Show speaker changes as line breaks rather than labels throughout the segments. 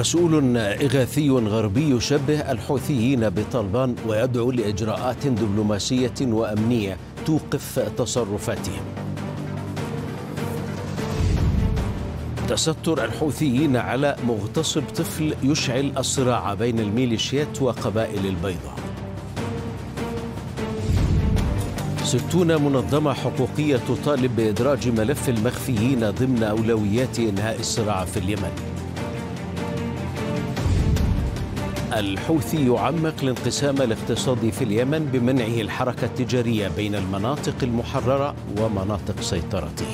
مسؤول إغاثي غربي يشبه الحوثيين بطالبان ويدعو لإجراءات دبلوماسية وأمنية توقف تصرفاتهم تستر الحوثيين على مغتصب طفل يشعل الصراع بين الميليشيات وقبائل البيضاء ستون منظمة حقوقية تطالب بإدراج ملف المخفيين ضمن أولويات إنهاء الصراع في اليمن الحوثي يعمق الانقسام الاقتصادي في اليمن بمنعه الحركة التجارية بين المناطق المحررة ومناطق سيطرته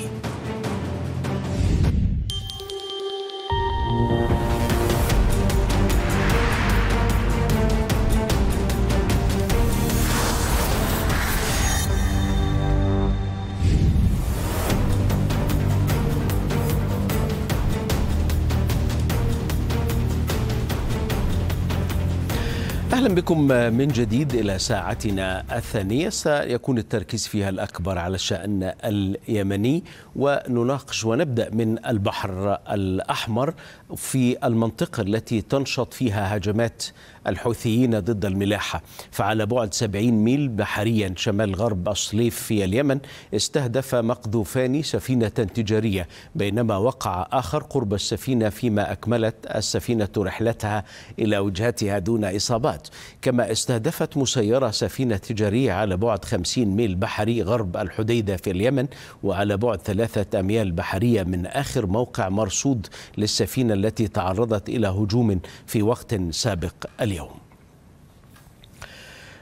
اهلا بكم من جديد الى ساعتنا الثانيه سيكون التركيز فيها الاكبر على الشان اليمني ونناقش ونبدا من البحر الاحمر في المنطقه التي تنشط فيها هجمات الحوثيين ضد الملاحة فعلى بعد 70 ميل بحريا شمال غرب الصليف في اليمن استهدف مقذوفان سفينة تجارية بينما وقع آخر قرب السفينة فيما أكملت السفينة رحلتها إلى وجهتها دون إصابات كما استهدفت مسيرة سفينة تجارية على بعد 50 ميل بحري غرب الحديدة في اليمن وعلى بعد ثلاثة أميال بحرية من آخر موقع مرصود للسفينة التي تعرضت إلى هجوم في وقت سابق اليوم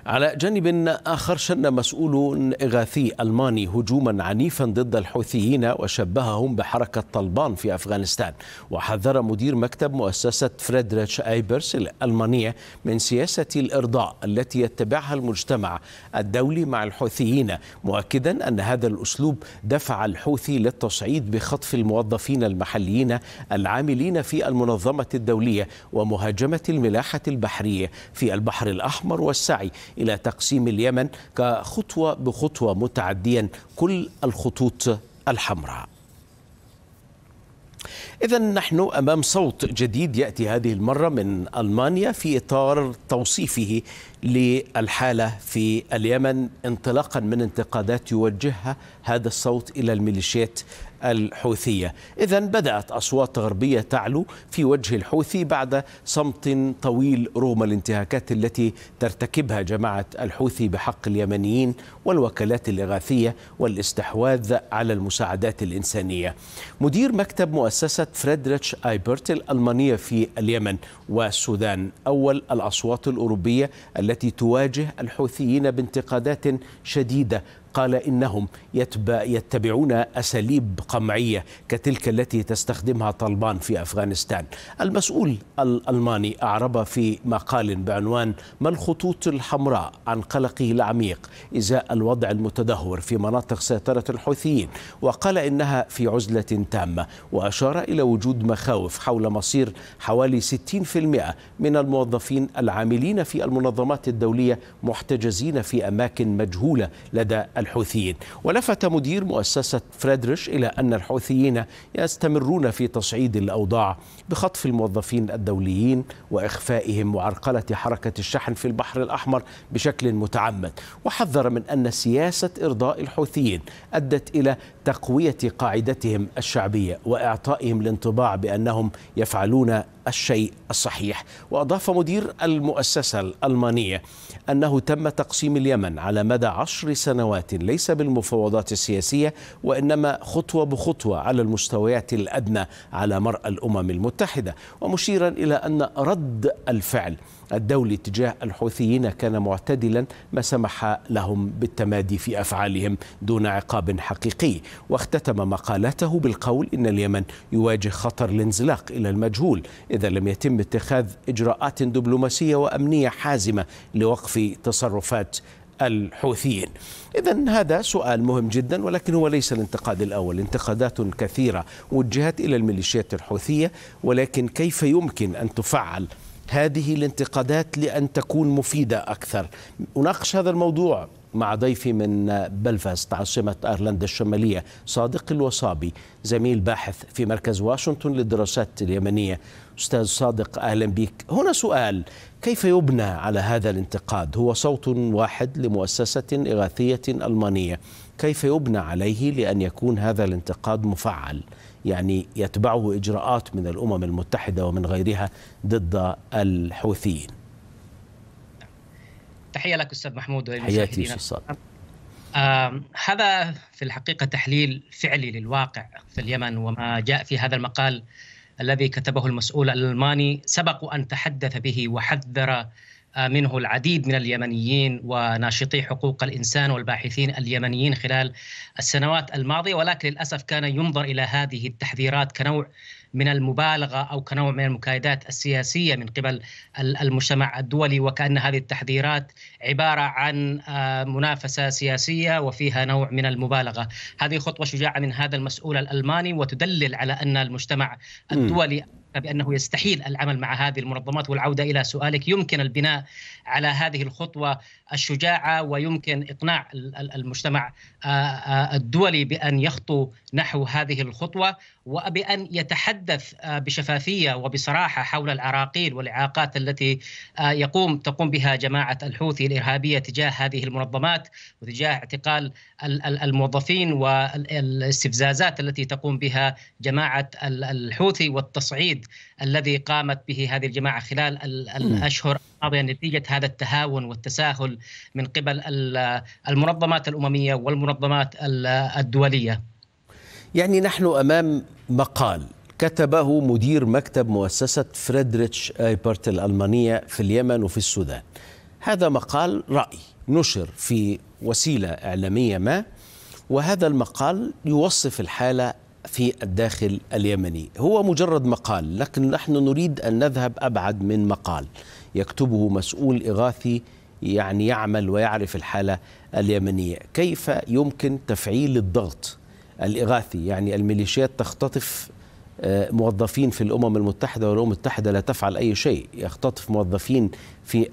على جانب آخر شن مسؤول إغاثي ألماني هجوما عنيفا ضد الحوثيين وشبههم بحركة طلبان في أفغانستان وحذر مدير مكتب مؤسسة فريدريتش أيبرس الألمانية من سياسة الإرضاء التي يتبعها المجتمع الدولي مع الحوثيين مؤكدا أن هذا الأسلوب دفع الحوثي للتصعيد بخطف الموظفين المحليين العاملين في المنظمة الدولية ومهاجمة الملاحة البحرية في البحر الأحمر والسعي إلى تقسيم اليمن كخطوة بخطوة متعديا كل الخطوط الحمراء إذا نحن أمام صوت جديد يأتي هذه المرة من ألمانيا في إطار توصيفه للحالة في اليمن انطلاقا من انتقادات يوجهها هذا الصوت إلى الميليشيات الحوثية إذا بدأت أصوات غربية تعلو في وجه الحوثي بعد صمت طويل رغم الانتهاكات التي ترتكبها جماعة الحوثي بحق اليمنيين والوكالات الإغاثية والاستحواذ على المساعدات الإنسانية مدير مكتب مؤسسة مؤسسة فريدريتش آيبرت الألمانية في اليمن والسودان أول الأصوات الأوروبية التي تواجه الحوثيين بانتقادات شديدة قال إنهم يتبعون أساليب قمعية كتلك التي تستخدمها طالبان في أفغانستان المسؤول الألماني أعرب في مقال بعنوان ما الخطوط الحمراء عن قلقه العميق إزاء الوضع المتدهور في مناطق سيطرة الحوثيين وقال إنها في عزلة تامة وأشار إلى وجود مخاوف حول مصير حوالي 60% من الموظفين العاملين في المنظمات الدولية محتجزين في أماكن مجهولة لدى الحوثيين ولفت مدير مؤسسة فريدريش إلى أن الحوثيين يستمرون في تصعيد الأوضاع بخطف الموظفين الدوليين وإخفائهم وعرقلة حركة الشحن في البحر الأحمر بشكل متعمد وحذر من أن سياسة إرضاء الحوثيين أدت إلى تقوية قاعدتهم الشعبية وإعطائهم الانطباع بأنهم يفعلون الشيء الصحيح وأضاف مدير المؤسسة الألمانية أنه تم تقسيم اليمن على مدى عشر سنوات ليس بالمفاوضات السياسية وإنما خطوة بخطوة على المستويات الأدنى على مرأى الأمم المتحدة ومشيرا إلى أن رد الفعل الدولي تجاه الحوثيين كان معتدلا ما سمح لهم بالتمادي في افعالهم دون عقاب حقيقي واختتم مقالته بالقول ان اليمن يواجه خطر الانزلاق الى المجهول اذا لم يتم اتخاذ اجراءات دبلوماسيه وامنيه حازمه لوقف تصرفات الحوثيين إذا هذا سؤال مهم جدا ولكن هو ليس الانتقاد الأول انتقادات كثيرة وجهت إلى الميليشيات الحوثية ولكن كيف يمكن أن تفعل هذه الانتقادات لأن تكون مفيدة أكثر أناقش هذا الموضوع مع ضيفي من بلفاست عاصمة أيرلندا الشمالية صادق الوصابي زميل باحث في مركز واشنطن للدراسات اليمنية أستاذ صادق أهلا بك هنا سؤال كيف يبنى على هذا الانتقاد هو صوت واحد لمؤسسة إغاثية ألمانية كيف يبنى عليه لأن يكون هذا الانتقاد مفعل يعني يتبعه إجراءات من الأمم المتحدة ومن غيرها ضد الحوثيين
تحية لك أستاذ محمود حياتي أستاذ هذا في الحقيقة تحليل فعلي للواقع في اليمن وما جاء في هذا المقال الذي كتبه المسؤول الألماني سبق أن تحدث به وحذر منه العديد من اليمنيين وناشطي حقوق الانسان والباحثين اليمنيين خلال السنوات الماضيه ولكن للاسف كان ينظر الى هذه التحذيرات كنوع من المبالغه او كنوع من المكايدات السياسيه من قبل المجتمع الدولي وكان هذه التحذيرات عباره عن آه، منافسه سياسيه وفيها نوع من المبالغه، هذه خطوه شجاعه من هذا المسؤول الالماني وتدلل على ان المجتمع الدولي م. بانه يستحيل العمل مع هذه المنظمات والعوده الى سؤالك يمكن البناء على هذه الخطوه الشجاعه ويمكن اقناع المجتمع الدولي بان يخطو نحو هذه الخطوه وبان يتحدث بشفافيه وبصراحه حول العراقيل والاعاقات التي يقوم تقوم بها جماعه الحوثي الارهابيه تجاه هذه المنظمات وتجاه اعتقال الموظفين والاستفزازات التي تقوم بها جماعه الحوثي والتصعيد الذي قامت به هذه الجماعه خلال الاشهر الماضيه نتيجه هذا التهاون والتساهل من قبل المنظمات الامميه والمنظمات الدوليه.
يعني نحن امام مقال كتبه مدير مكتب مؤسسه فريدريتش ايبرت الالمانيه في اليمن وفي السودان. هذا مقال راي نشر في وسيله اعلاميه ما وهذا المقال يوصف الحاله في الداخل اليمني هو مجرد مقال لكن نحن نريد أن نذهب أبعد من مقال يكتبه مسؤول إغاثي يعني يعمل ويعرف الحالة اليمنية كيف يمكن تفعيل الضغط الإغاثي يعني الميليشيات تختطف آه، موظفين في الامم المتحده والامم المتحده لا تفعل اي شيء يختطف موظفين في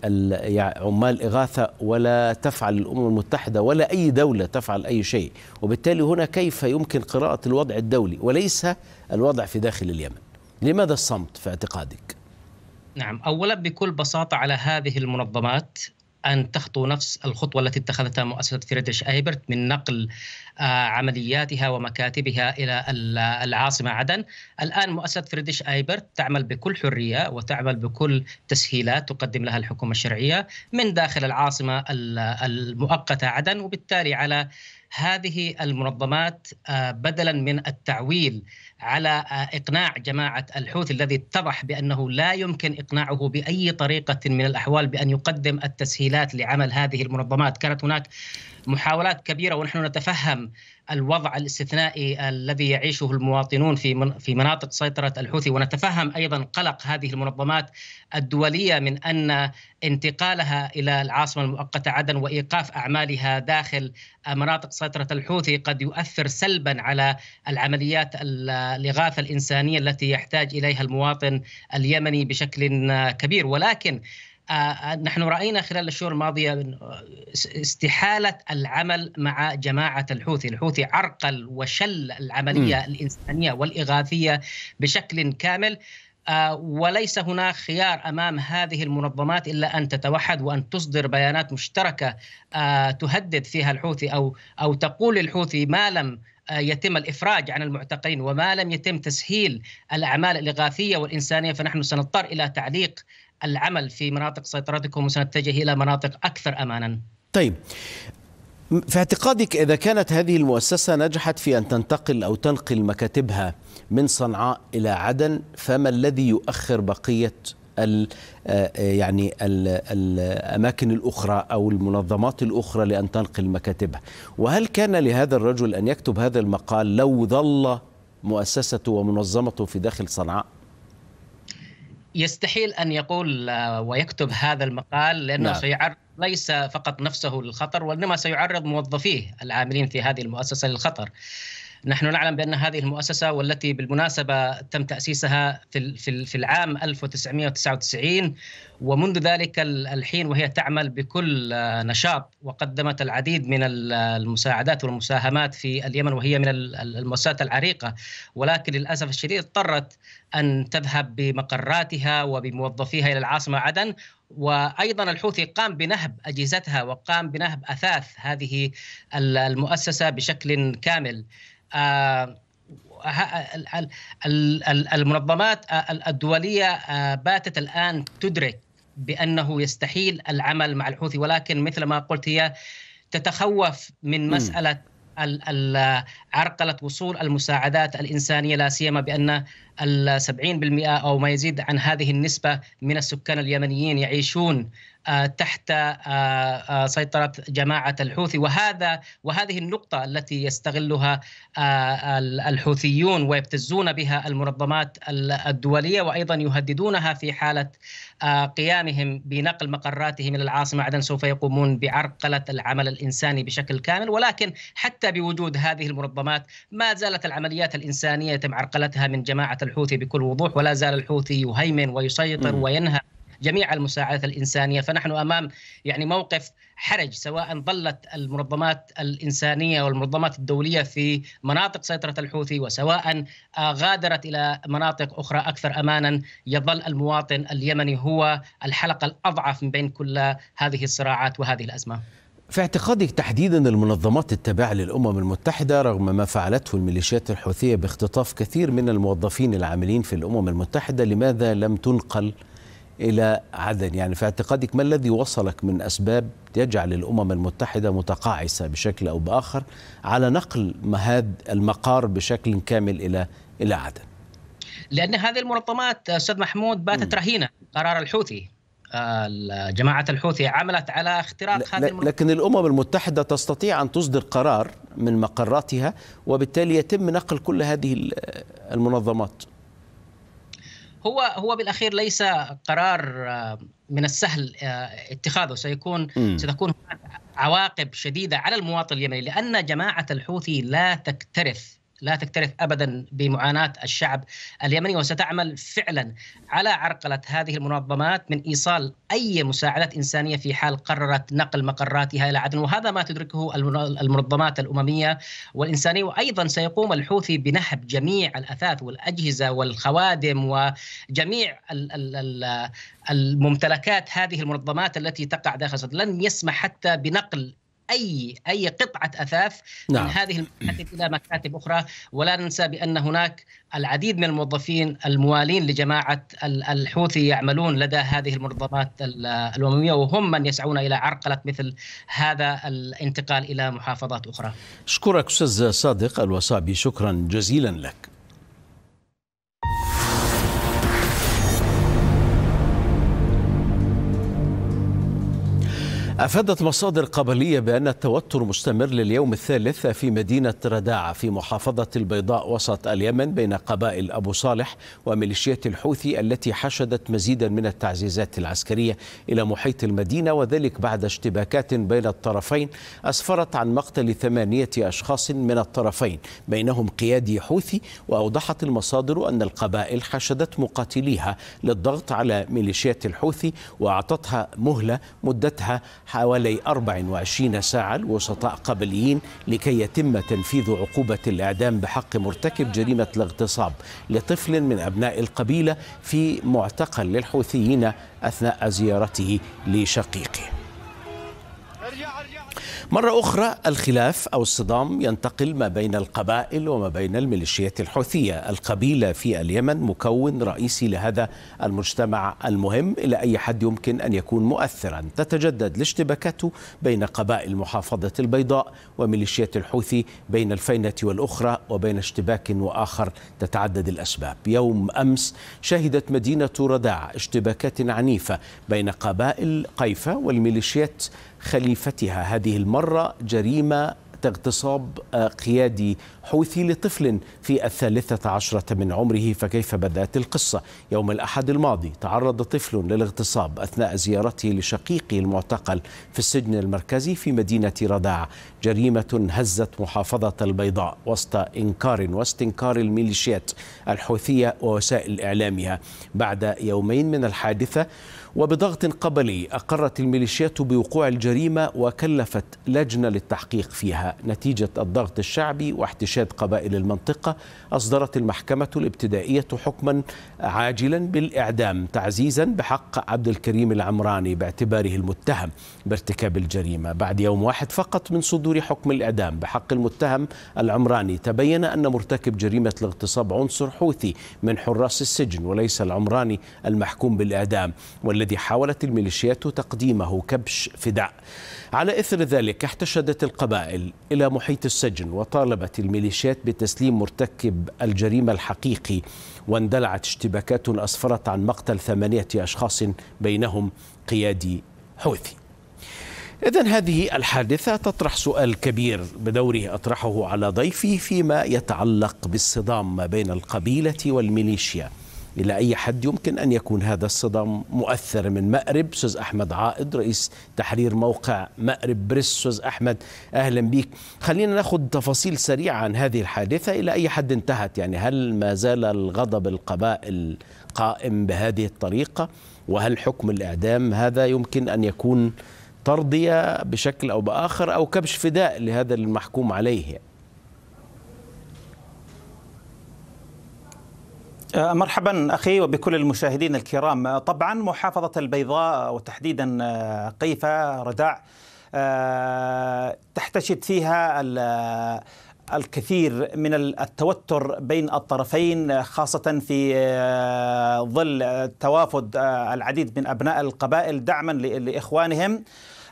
عمال اغاثه ولا تفعل الامم المتحده ولا اي دوله تفعل اي شيء وبالتالي هنا كيف يمكن قراءه الوضع الدولي وليس الوضع في داخل اليمن لماذا الصمت في اعتقادك
نعم اولا بكل بساطه على هذه المنظمات ان تخطو نفس الخطوه التي اتخذتها مؤسسه فريدريش ايبرت من نقل آه، عملياتها ومكاتبها إلى العاصمة عدن الآن مؤسسة فريدش آيبرت تعمل بكل حرية وتعمل بكل تسهيلات تقدم لها الحكومة الشرعية من داخل العاصمة المؤقتة عدن وبالتالي على هذه المنظمات آه، بدلا من التعويل على آه، اقناع جماعه الحوثي الذي اتضح بانه لا يمكن اقناعه باي طريقه من الاحوال بان يقدم التسهيلات لعمل هذه المنظمات، كانت هناك محاولات كبيره ونحن نتفهم الوضع الاستثنائي الذي يعيشه المواطنون في في مناطق سيطره الحوثي ونتفهم ايضا قلق هذه المنظمات الدوليه من ان انتقالها الى العاصمه المؤقته عدن وايقاف اعمالها داخل مناطق سيطره الحوثي قد يؤثر سلبا على العمليات الاغاثه الانسانيه التي يحتاج اليها المواطن اليمني بشكل كبير ولكن آه، آه، نحن راينا خلال الشهور الماضيه آه، استحاله العمل مع جماعه الحوثي، الحوثي عرقل وشل العمليه م. الانسانيه والاغاثيه بشكل كامل وليس هناك خيار امام هذه المنظمات الا ان تتوحد وان تصدر بيانات مشتركه تهدد فيها الحوثي او او تقول للحوثي ما لم يتم الافراج عن المعتقلين وما لم يتم تسهيل الاعمال الاغاثيه والانسانيه فنحن سنضطر الى تعليق العمل في مناطق سيطرتكم وسنتجه الى مناطق اكثر امانا.
طيب
في اعتقادك اذا كانت هذه المؤسسه نجحت في ان تنتقل او تنقل مكاتبها من صنعاء الى عدن فما الذي يؤخر بقيه ال آه، آه، يعني ال الاماكن الاخرى او المنظمات الاخرى لان تنقل مكاتبها وهل كان لهذا الرجل ان يكتب هذا المقال لو ظل مؤسسته ومنظمته في داخل صنعاء
يستحيل ان يقول آه، ويكتب هذا المقال لانه نعم. سيعرض ليس فقط نفسه للخطر وانما سيعرض موظفيه العاملين في هذه المؤسسه للخطر. نحن نعلم بأن هذه المؤسسة والتي بالمناسبة تم تأسيسها في في العام 1999 ومنذ ذلك الحين وهي تعمل بكل آه، نشاط وقدمت العديد من المساعدات والمساهمات في اليمن وهي من المؤسسات العريقة ولكن للأسف الشديد اضطرت أن تذهب بمقراتها وبموظفيها إلى العاصمة عدن وايضا الحوثي قام بنهب اجهزتها وقام بنهب اثاث هذه المؤسسه بشكل كامل المنظمات الدوليه باتت الان تدرك بانه يستحيل العمل مع الحوثي ولكن مثل ما قلت هي تتخوف من مساله عرقله وصول المساعدات الانسانيه لا سيما بان 70% او ما يزيد عن هذه النسبه من السكان اليمنيين يعيشون آه، تحت آه، آه، سيطرة جماعة الحوثي وهذا وهذه النقطة التي يستغلها الحوثيون ويبتزون بها المنظمات الدولية وأيضا يهددونها في حالة قيامهم بنقل مقراتهم إلى العاصمة عدن سوف يقومون بعرقلة العمل الإنساني بشكل كامل ولكن حتى بوجود هذه المنظمات ما زالت العمليات الإنسانية يتم عرقلتها من جماعة الحوثي بكل وضوح ولا زال الحوثي يهيمن ويسيطر وينهى جميع المساعدات الانسانيه فنحن امام يعني موقف حرج سواء ظلت المنظمات الانسانيه والمنظمات الدوليه في مناطق سيطره الحوثي وسواء آه، غادرت الى مناطق اخرى اكثر امانا يظل المواطن اليمني هو الحلقه الاضعف من بين كل هذه الصراعات وهذه الازمه.
في اعتقادك تحديدا المنظمات التابعة للأمم المتحدة رغم ما فعلته الميليشيات الحوثية باختطاف كثير من الموظفين العاملين في الأمم المتحدة لماذا لم تنقل إلى عدن يعني في اعتقادك ما الذي وصلك من أسباب يجعل الأمم المتحدة متقاعسة بشكل أو بآخر على نقل مهاد المقار بشكل كامل إلى إلى عدن
لأن هذه المنظمات أستاذ محمود باتت م. رهينة قرار الحوثي آه، جماعة الحوثي عملت على اختراق هذه المنظمات
لكن الأمم المتحدة تستطيع أن تصدر قرار من مقراتها وبالتالي يتم نقل كل هذه المنظمات
هو هو بالاخير ليس قرار آه، من السهل آه، اتخاذه سيكون م. ستكون عواقب شديده على المواطن اليمني لان جماعه الحوثي لا تكترث لا تكترث ابدا بمعاناه الشعب اليمني وستعمل فعلا على عرقله هذه المنظمات من ايصال اي مساعدات انسانيه في حال قررت نقل مقراتها الى عدن وهذا ما تدركه المنظمات الامميه والانسانيه وايضا سيقوم الحوثي بنهب جميع الاثاث والاجهزه والخوادم وجميع الممتلكات هذه المنظمات التي تقع داخل صدر لن يسمح حتى بنقل اي اي قطعه اثاث نعم. من هذه المكاتب الى مكاتب اخرى ولا ننسى بان هناك العديد من الموظفين الموالين لجماعه الحوثي يعملون لدى هذه المنظمات الامميه وهم من يسعون الى عرقله مثل هذا الانتقال الى محافظات اخرى.
اشكرك استاذ صادق الوصابي شكرا جزيلا لك. أفادت مصادر قبلية بأن التوتر مستمر لليوم الثالث في مدينة رداعة في محافظة البيضاء وسط اليمن بين قبائل أبو صالح وميليشيات الحوثي التي حشدت مزيدا من التعزيزات العسكرية إلى محيط المدينة وذلك بعد اشتباكات بين الطرفين أسفرت عن مقتل ثمانية أشخاص من الطرفين بينهم قيادي حوثي وأوضحت المصادر أن القبائل حشدت مقاتليها للضغط على ميليشيات الحوثي وأعطتها مهلة مدتها حوالي 24 ساعة لوسطاء قبليين لكي يتم تنفيذ عقوبة الإعدام بحق مرتكب جريمة الاغتصاب لطفل من أبناء القبيلة في معتقل للحوثيين أثناء زيارته لشقيقه مرة أخرى الخلاف أو الصدام ينتقل ما بين القبائل وما بين الميليشيات الحوثية القبيلة في اليمن مكون رئيسي لهذا المجتمع المهم إلى أي حد يمكن أن يكون مؤثرا تتجدد الاشتباكات بين قبائل محافظة البيضاء وميليشيات الحوثي بين الفينة والأخرى وبين اشتباك وآخر تتعدد الأسباب يوم أمس شهدت مدينة رداع اشتباكات عنيفة بين قبائل قيفة والميليشيات خليفتها هذه المرة جريمة اغتصاب آه، قيادي حوثي لطفل في الثالثة عشرة من عمره فكيف بدأت القصة يوم الأحد الماضي تعرض طفل للاغتصاب أثناء زيارته لشقيقه المعتقل في السجن المركزي في مدينة رداع جريمة هزت محافظة البيضاء وسط إنكار واستنكار الميليشيات الحوثية ووسائل إعلامها بعد يومين من الحادثة وبضغط قبلي أقرت الميليشيات بوقوع الجريمة وكلفت لجنة للتحقيق فيها نتيجة الضغط الشعبي واحتشاد قبائل المنطقة أصدرت المحكمة الابتدائية حكما عاجلا بالإعدام تعزيزا بحق عبد الكريم العمراني باعتباره المتهم بارتكاب الجريمة بعد يوم واحد فقط من صدور حكم الإعدام بحق المتهم العمراني تبين أن مرتكب جريمة الاغتصاب عنصر حوثي من حراس السجن وليس العمراني المحكوم بالإعدام والذي الذي حاولت الميليشيات تقديمه كبش فداء على إثر ذلك احتشدت القبائل إلى محيط السجن وطالبت الميليشيات بتسليم مرتكب الجريمة الحقيقي واندلعت اشتباكات أسفرت عن مقتل ثمانية أشخاص بينهم قيادي حوثي إذا هذه الحادثة تطرح سؤال كبير بدوره أطرحه على ضيفي فيما يتعلق بالصدام ما بين القبيلة والميليشيا إلى أي حد يمكن أن يكون هذا الصدام مؤثر من مأرب سوز أحمد عائد رئيس تحرير موقع مأرب بريس سوز أحمد أهلا بيك خلينا ناخد تفاصيل سريعة عن هذه الحادثة إلى أي حد انتهت يعني هل ما زال الغضب القبائل قائم بهذه الطريقة وهل حكم الإعدام هذا يمكن أن يكون ترضية بشكل أو بآخر أو كبش
فداء لهذا المحكوم عليه يعني. آه، مرحبا اخي وبكل المشاهدين الكرام آه، طبعا محافظه البيضاء وتحديدا آه، قيفه رداع تحتشد فيها الكثير من التوتر بين الطرفين خاصة في ظل توافد العديد من أبناء القبائل دعما لإخوانهم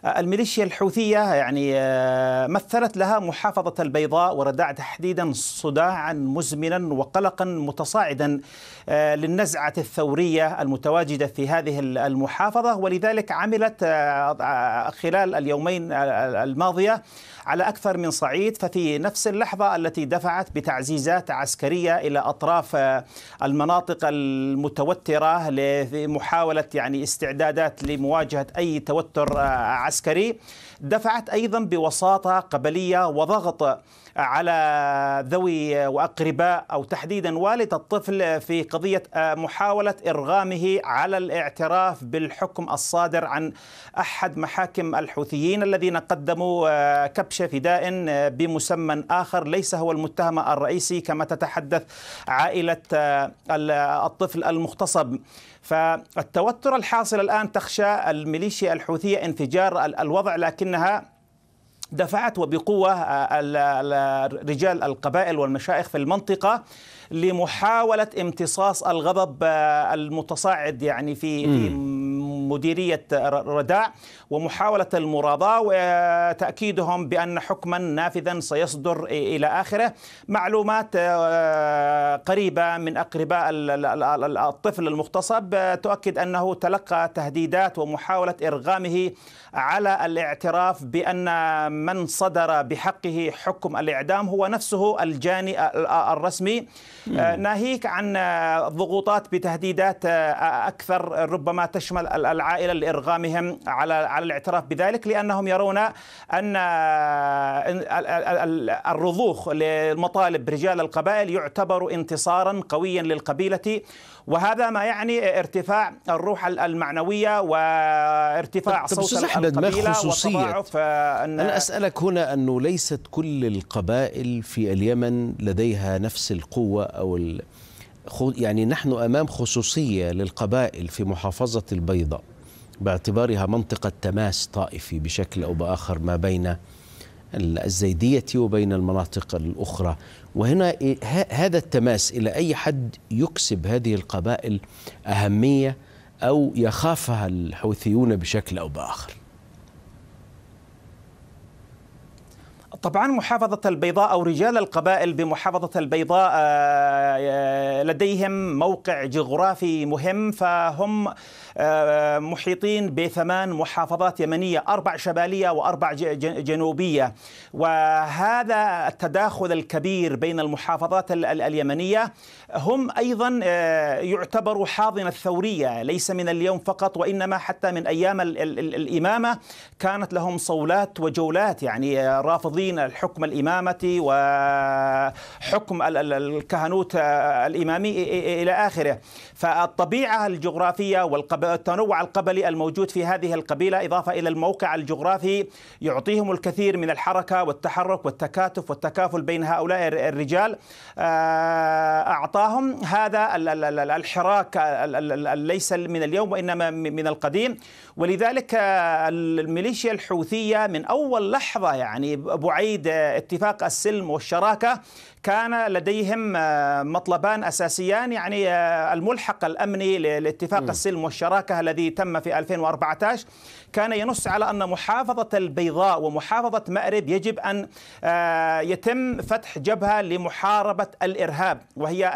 الميليشيا الحوثية يعني آه، مثلت لها محافظة البيضاء ورداع تحديدا صداعا مزمنا وقلقا متصاعدا آه، للنزعة الثورية المتواجدة في هذه المحافظة ولذلك عملت آه، خلال اليومين الماضية على أكثر من صعيد ففي نفس اللحظة التي دفعت بتعزيزات عسكرية إلى أطراف آه، المناطق المتوترة لمحاولة يعني استعدادات لمواجهة أي توتر آه، عسكري دفعت أيضا بوساطة قبلية وضغط على ذوي واقرباء او تحديدا والد الطفل في قضيه محاوله ارغامه على الاعتراف بالحكم الصادر عن احد محاكم الحوثيين الذين قدموا آه، كبش فداء آه، بمسمى اخر ليس هو المتهم الرئيسي كما تتحدث عائله آه، الطفل المغتصب فالتوتر الحاصل الان تخشى الميليشيا الحوثيه انفجار الوضع لكنها دفعت وبقوة آه، رجال القبائل والمشايخ في المنطقة لمحاولة امتصاص الغضب آه، المتصاعد يعني في, في مديرية رداء ومحاولة المراضاة وتأكيدهم بأن حكما نافذا سيصدر إلى آخره معلومات آه، قريبة من أقرباء الطفل المغتصب آه، تؤكد أنه تلقى تهديدات ومحاولة إرغامه على الاعتراف بأن من صدر بحقه حكم الإعدام هو نفسه الجاني آه، الرسمي ناهيك عن ضغوطات بتهديدات أكثر ربما تشمل العائله لارغامهم على على الاعتراف بذلك لانهم يرون ان الرضوخ لمطالب رجال القبائل يعتبر انتصارا قويا للقبيله وهذا ما يعني ارتفاع الروح المعنوية وارتفاع طب طيب، صوت أحمد القبيلة ما خصوصية آه، أن أنا أسألك هنا
أنه ليست كل القبائل في اليمن لديها نفس القوة أو يعني نحن امام خصوصيه للقبائل في محافظه البيضاء باعتبارها منطقه تماس طائفي بشكل او باخر ما بين الزيديه وبين المناطق الاخرى وهنا هذا التماس الى اي حد يكسب هذه القبائل اهميه او يخافها الحوثيون بشكل او باخر
طبعا محافظة البيضاء أو رجال القبائل بمحافظة البيضاء آه، آه، لديهم موقع جغرافي مهم فهم آه، محيطين بثمان محافظات يمنية أربع شمالية وأربع جنوبية وهذا التداخل الكبير بين المحافظات اليمنية هم أيضا آه، يعتبروا حاضنة الثورية ليس من اليوم فقط وإنما حتى من أيام الإمامة كانت لهم صولات وجولات يعني رافضين الحكم الإمامة وحكم الكهنوت آه، الإمامي إلى آخره فالطبيعة الجغرافية والقبائل التنوع القبلي الموجود في هذه القبيلة إضافة إلى الموقع الجغرافي يعطيهم الكثير من الحركة والتحرك والتكاتف والتكافل بين هؤلاء الرجال آه، أعطاهم هذا الحراك ليس من اليوم وإنما من القديم ولذلك الميليشيا الحوثية من أول لحظة يعني بعيد اتفاق السلم والشراكة كان لديهم مطلبان أساسيان يعني الملحق الأمني لاتفاق السلم والشراكة الذي تم في 2014 كان ينص على أن محافظة البيضاء ومحافظة مأرب يجب أن آه، يتم فتح جبهة لمحاربة الإرهاب وهي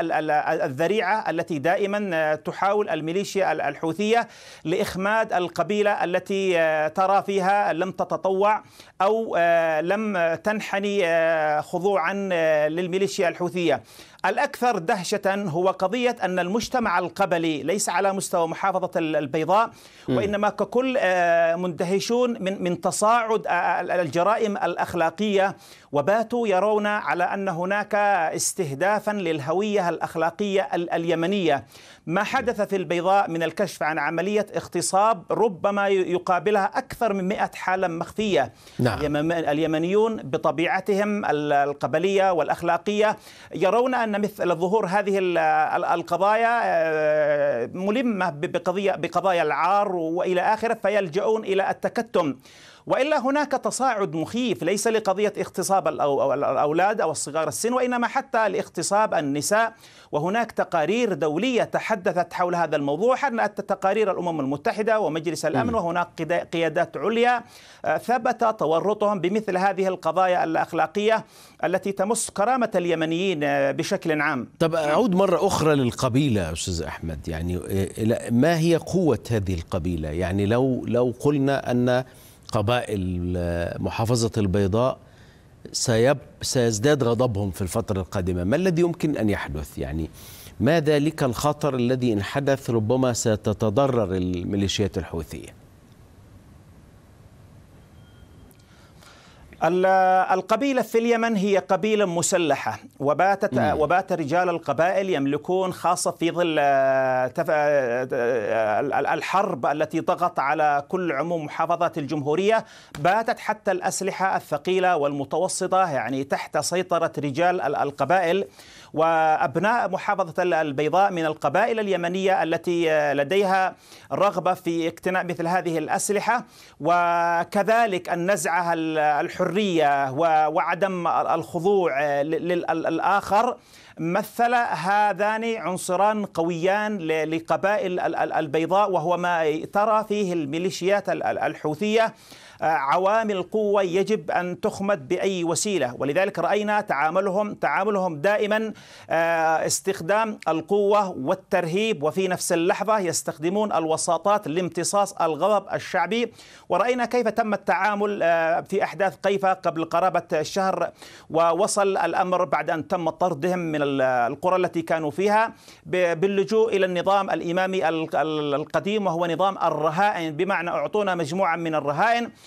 الذريعة التي دائما آه، تحاول الميليشيا الحوثية لإخماد القبيلة التي آه، ترى فيها لم تتطوع أو لم تنحني خضوعا للميليشيا الحوثية الأكثر دهشة هو قضية أن المجتمع القبلي ليس على مستوى محافظة البيضاء وإنما ككل آه، مندهشون من من تصاعد آه، الجرائم الأخلاقية وباتوا يرون على أن هناك استهدافا للهوية الأخلاقية اليمنية ما حدث في البيضاء من الكشف عن عملية اغتصاب ربما يقابلها أكثر من 100 حالة مخفية نعم. اليمنيون بطبيعتهم القبلية والأخلاقية يرون أن مثل ظهور هذه القضايا آه، ملمة بقضية بقضايا العار وإلى آخره فيلجؤون إلى التكتم والا هناك تصاعد مخيف ليس لقضيه اغتصاب الاولاد او الصغار السن وانما حتى لاغتصاب النساء وهناك تقارير دوليه تحدثت حول هذا الموضوع حتى تقارير الامم المتحده ومجلس الامن وهناك قيادات عليا آه، ثبت تورطهم بمثل هذه القضايا الاخلاقيه التي تمس كرامه اليمنيين آه، بشكل عام. طب اعود
مره اخرى للقبيله استاذ احمد يعني آه، ما هي قوه هذه القبيله؟ يعني لو لو قلنا ان قبائل آه، محافظة البيضاء سيب سيزداد غضبهم في الفترة القادمة ما الذي يمكن أن يحدث يعني ما ذلك الخطر الذي إن حدث ربما ستتضرر الميليشيات الحوثية
القبيلة في اليمن هي قبيلة مسلحة وباتت وبات رجال القبائل يملكون خاصة في ظل آه، آه، الحرب التي ضغط على كل عموم محافظات الجمهورية باتت حتى الأسلحة الثقيلة والمتوسطة يعني تحت سيطرة رجال القبائل وأبناء محافظة البيضاء من القبائل اليمنية التي لديها رغبة في اقتناء مثل هذه الأسلحة وكذلك النزعة الحرية وعدم الخضوع للآخر مثل هذان عنصران قويان لقبائل البيضاء وهو ما ترى فيه الميليشيات الحوثية عوامل قوة يجب أن تخمد بأي وسيلة ولذلك رأينا تعاملهم تعاملهم دائما آه، استخدام القوة والترهيب وفي نفس اللحظة يستخدمون الوساطات لامتصاص الغضب الشعبي ورأينا كيف تم التعامل آه، في أحداث قيفة قبل قرابة شهر ووصل الأمر بعد أن تم طردهم من القرى التي كانوا فيها باللجوء إلى النظام الإمامي القديم وهو نظام الرهائن بمعنى أعطونا مجموعة من الرهائن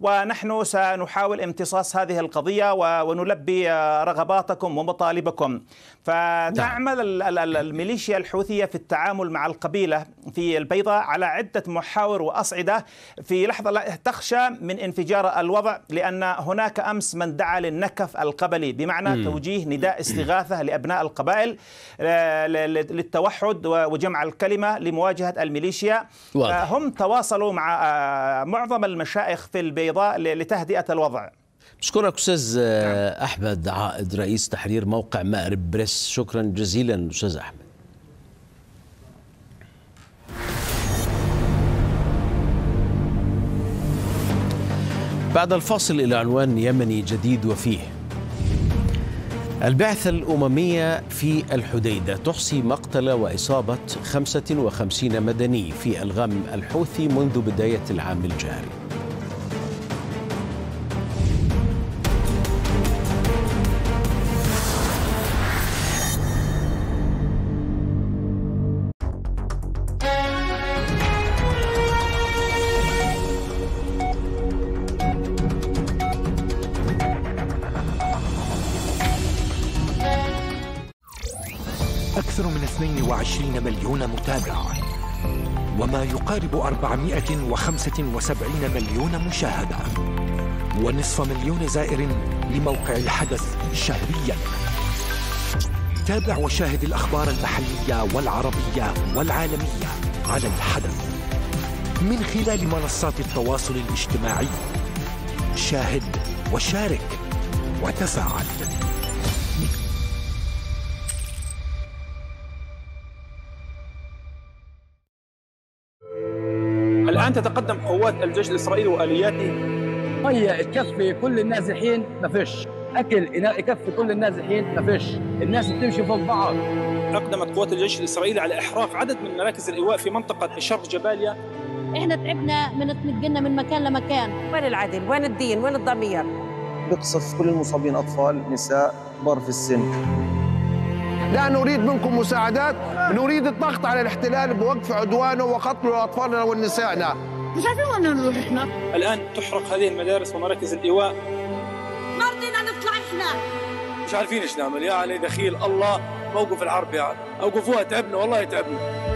ونحن سنحاول امتصاص هذه القضية ونلبي آه، رغباتكم ومطالبكم فتعمل نعم. الميليشيا الحوثية في التعامل مع القبيلة في البيضاء على عدة محاور وأصعدة في لحظة تخشى من انفجار الوضع لأن هناك أمس من دعا للنكف القبلي بمعنى توجيه نداء استغاثة لأبناء القبائل آه، للتوحد وجمع الكلمة لمواجهة الميليشيا واضح. آه، هم تواصلوا مع معظم المشائخ في البيت البيضاء لتهدئة الوضع
أشكرك أستاذ آه، أحمد عائد رئيس تحرير موقع مأرب بريس شكرا جزيلا أستاذ أحمد بعد الفاصل إلى عنوان يمني جديد وفيه البعثة الأممية في الحديدة تحصي مقتل وإصابة 55 مدني في ألغام الحوثي منذ بداية العام الجاري
75 مليون مشاهدة ونصف مليون زائر لموقع الحدث شهرياً تابع وشاهد الأخبار
المحلية والعربية والعالمية على الحدث من خلال
منصات التواصل الاجتماعي شاهد وشارك وتفاعل تتقدم قوات الجيش الاسرائيلي والياته
ميه تكفي كل النازحين ما فيش اكل اناء يكفي كل النازحين ما فيش الناس بتمشي فوق بعض اقدمت قوات الجيش الاسرائيلي على احراق عدد من مراكز الايواء في منطقه شرق جباليا
احنا تعبنا
من تنقلنا من مكان لمكان وين العدل وين الدين وين الضمير
بقصف كل
المصابين اطفال نساء كبار في السن
لا نريد منكم مساعدات
نريد الضغط على الاحتلال بوقف عدوانه
وقتل أطفالنا ونسائنا
مش عارفين وين نروح احنا الآن تحرق هذه المدارس ومراكز الإيواء ما رضينا نطلع احنا مش عارفين ايش نعمل يا علي دخيل الله موقف الحرب يا علي أوقفوها تعبنا والله تعبنا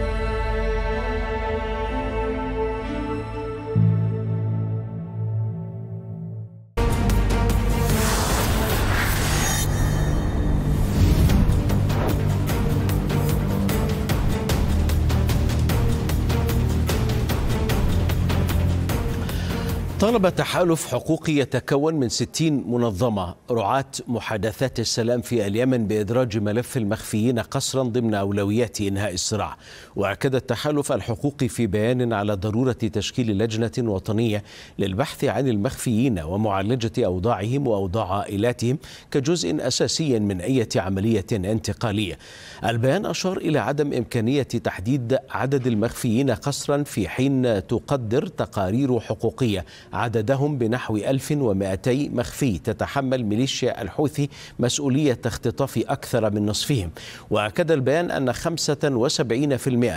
طلب تحالف حقوقي يتكون من 60 منظمة رعاة محادثات السلام في اليمن بإدراج ملف المخفيين قسرا ضمن أولويات إنهاء الصراع وأكد التحالف الحقوقي في بيان على ضرورة تشكيل لجنة وطنية للبحث عن المخفيين ومعالجة أوضاعهم وأوضاع عائلاتهم كجزء أساسي من أي عملية انتقالية البيان أشار إلى عدم إمكانية تحديد عدد المخفيين قسرا في حين تقدر تقارير حقوقية عددهم بنحو 1200 مخفي تتحمل ميليشيا الحوثي مسؤولية اختطاف أكثر من نصفهم وأكد البيان أن 75%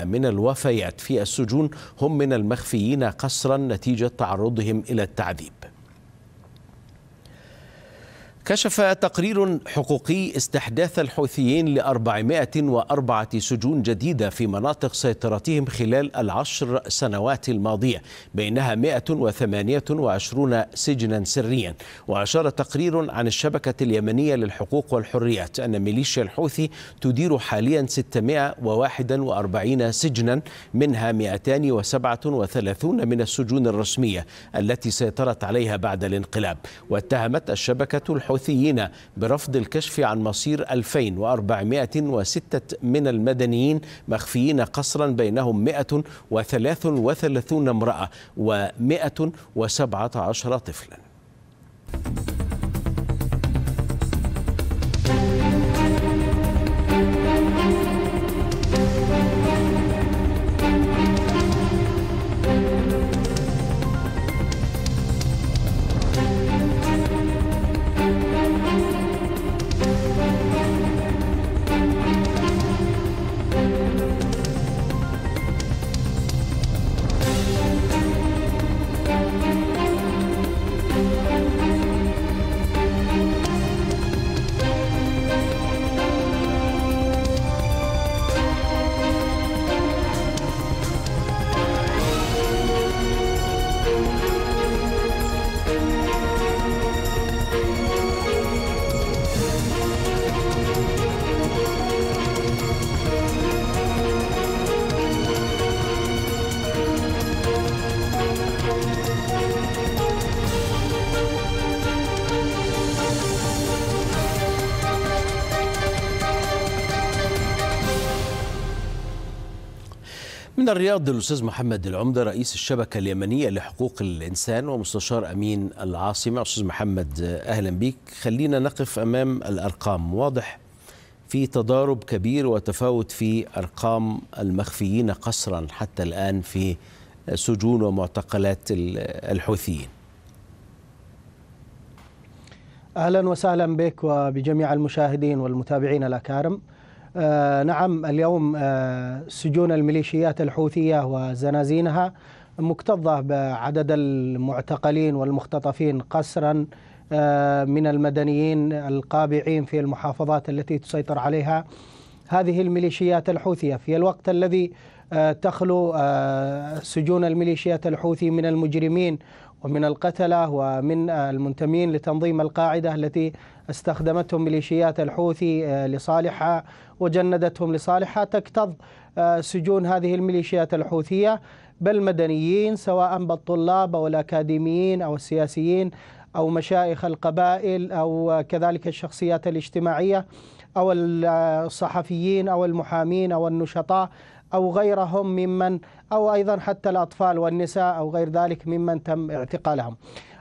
من الوفيات في السجون هم من المخفيين قسرا نتيجة تعرضهم إلى التعذيب كشف تقرير حقوقي استحداث الحوثيين ل 404 سجون جديدة في مناطق سيطرتهم خلال العشر سنوات الماضية بينها 128 سجنا سريا وأشار تقرير عن الشبكة اليمنية للحقوق والحريات أن ميليشيا الحوثي تدير حاليا 641 سجنا منها 237 من السجون الرسمية التي سيطرت عليها بعد الانقلاب واتهمت الشبكة الحقوقية الحوثيين برفض الكشف عن مصير 2406 من المدنيين مخفيين قصرا بينهم 133 امرأة و117 طفلا الرياض الاستاذ محمد العمده رئيس الشبكه اليمنيه لحقوق الانسان ومستشار امين العاصمه استاذ محمد اهلا بك خلينا نقف امام الارقام واضح في تضارب كبير وتفاوت في ارقام المخفيين قسرا حتى الان في سجون ومعتقلات الحوثيين
اهلا وسهلا بك وبجميع المشاهدين والمتابعين الاكارم آه، نعم اليوم آه، سجون الميليشيات الحوثية وزنازينها مكتظة بعدد المعتقلين والمختطفين قسرا آه، من المدنيين القابعين في المحافظات التي تسيطر عليها هذه الميليشيات الحوثية في الوقت الذي تخلو سجون الميليشيات الحوثي من المجرمين ومن القتلة ومن المنتمين لتنظيم القاعدة التي استخدمته ميليشيات الحوثي آه، لصالحها آه، وجندتهم لصالحها تكتظ آه، سجون هذه الميليشيات الحوثية بل مدنيين سواء بالطلاب أو الأكاديميين أو السياسيين أو مشايخ القبائل أو كذلك الشخصيات الاجتماعية أو الصحفيين أو المحامين أو النشطاء أو غيرهم ممن أو أيضا حتى الأطفال والنساء أو غير ذلك ممن تم اعتقالهم